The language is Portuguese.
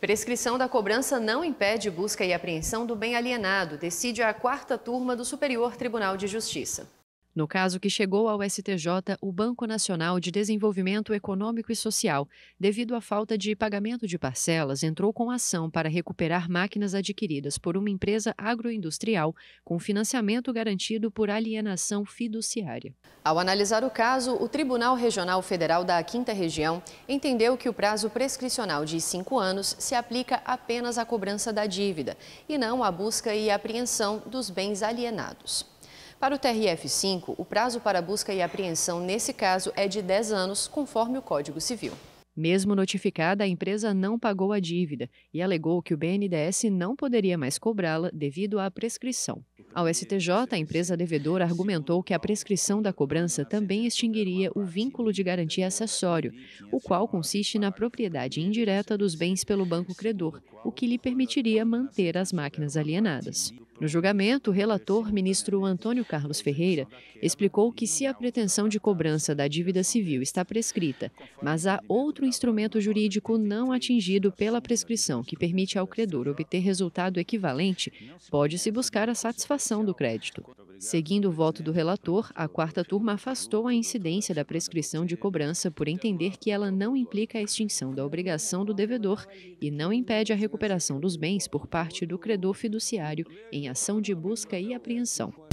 Prescrição da cobrança não impede busca e apreensão do bem alienado, decide a quarta turma do Superior Tribunal de Justiça. No caso que chegou ao STJ, o Banco Nacional de Desenvolvimento Econômico e Social, devido à falta de pagamento de parcelas, entrou com ação para recuperar máquinas adquiridas por uma empresa agroindustrial com financiamento garantido por alienação fiduciária. Ao analisar o caso, o Tribunal Regional Federal da Quinta Região entendeu que o prazo prescricional de cinco anos se aplica apenas à cobrança da dívida e não à busca e apreensão dos bens alienados. Para o TRF-5, o prazo para busca e apreensão nesse caso é de 10 anos, conforme o Código Civil. Mesmo notificada, a empresa não pagou a dívida e alegou que o BNDES não poderia mais cobrá-la devido à prescrição. Ao STJ, a empresa devedora argumentou que a prescrição da cobrança também extinguiria o vínculo de garantia acessório, o qual consiste na propriedade indireta dos bens pelo banco credor, o que lhe permitiria manter as máquinas alienadas. No julgamento, o relator, ministro Antônio Carlos é Ferreira, explicou que se a pretensão de cobrança da dívida civil está prescrita, mas há outro instrumento jurídico não atingido pela prescrição é que permite ao credor obter resultado equivalente, pode-se buscar a satisfação do crédito. Seguindo o voto do né? relator, a quarta turma afastou a incidência da prescrição de cobrança por entender que ela não implica a extinção da obrigação do devedor e não impede a recuperação dos bens por parte do credor fiduciário em ação de busca e apreensão.